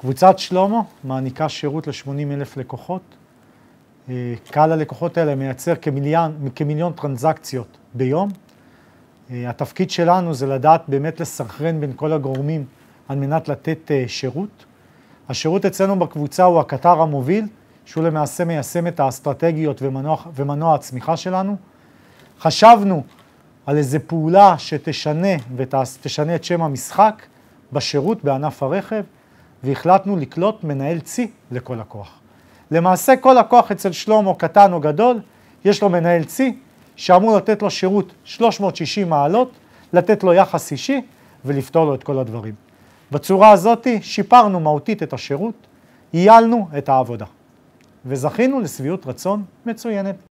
קבוצת שלמה מעניקה שירות ל-80 אלף לקוחות. אה, קהל הלקוחות האלה מייצר כמיליון, כמיליון טרנזקציות ביום. אה, התפקיד שלנו זה לדעת באמת לסנכרן בין כל הגורמים על מנת לתת אה, שירות. השירות אצלנו בקבוצה הוא הקטר המוביל, שהוא למעשה מיישם את האסטרטגיות ומנוע, ומנוע הצמיחה שלנו. חשבנו על איזו פעולה שתשנה ותשנה את שם המשחק בשירות בענף הרכב. והחלטנו לקלוט מנהל צי לכל הכוח. למעשה כל הכוח אצל שלמה, קטן או גדול, יש לו מנהל צי שאמור לתת לו שירות 360 מעלות, לתת לו יחס אישי ולפתור לו את כל הדברים. בצורה הזאת שיפרנו מהותית את השירות, ייעלנו את העבודה, וזכינו לשביעות רצון מצוינת.